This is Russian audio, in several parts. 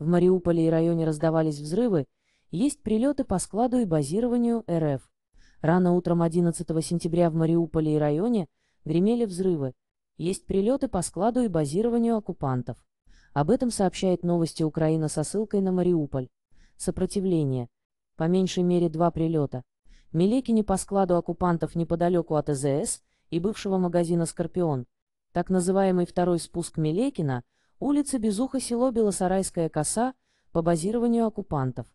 В Мариуполе и районе раздавались взрывы, есть прилеты по складу и базированию РФ. Рано утром 11 сентября в Мариуполе и районе гремели взрывы, есть прилеты по складу и базированию оккупантов. Об этом сообщает новости Украина со ссылкой на Мариуполь. Сопротивление. По меньшей мере два прилета. Милекини по складу оккупантов неподалеку от ЭЗС и бывшего магазина «Скорпион». Так называемый второй спуск Милекина – Улица Безуха, село Белосарайская коса, по базированию оккупантов.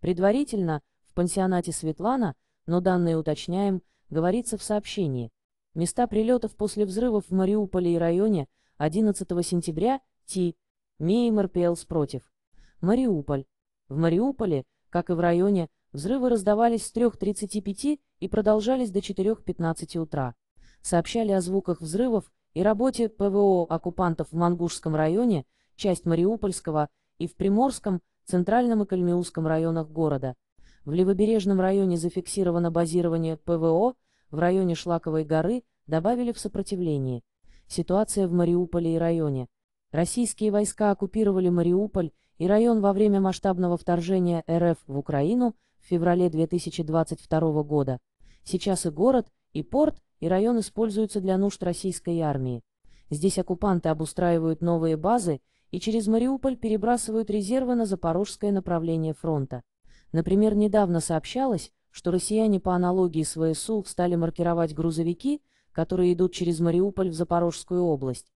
Предварительно, в пансионате Светлана, но данные уточняем, говорится в сообщении. Места прилетов после взрывов в Мариуполе и районе 11 сентября Ти. Меймар Пелс против. Мариуполь. В Мариуполе, как и в районе, взрывы раздавались с 3.35 и продолжались до 4.15 утра. Сообщали о звуках взрывов и работе ПВО оккупантов в Мангушском районе, часть Мариупольского и в Приморском, Центральном и Кальмиусском районах города. В левобережном районе зафиксировано базирование ПВО, в районе Шлаковой горы добавили в сопротивлении. Ситуация в Мариуполе и районе. Российские войска оккупировали Мариуполь и район во время масштабного вторжения РФ в Украину в феврале 2022 года. Сейчас и город – и порт, и район используются для нужд российской армии. Здесь оккупанты обустраивают новые базы и через Мариуполь перебрасывают резервы на запорожское направление фронта. Например, недавно сообщалось, что россияне по аналогии с ВСУ стали маркировать грузовики, которые идут через Мариуполь в Запорожскую область.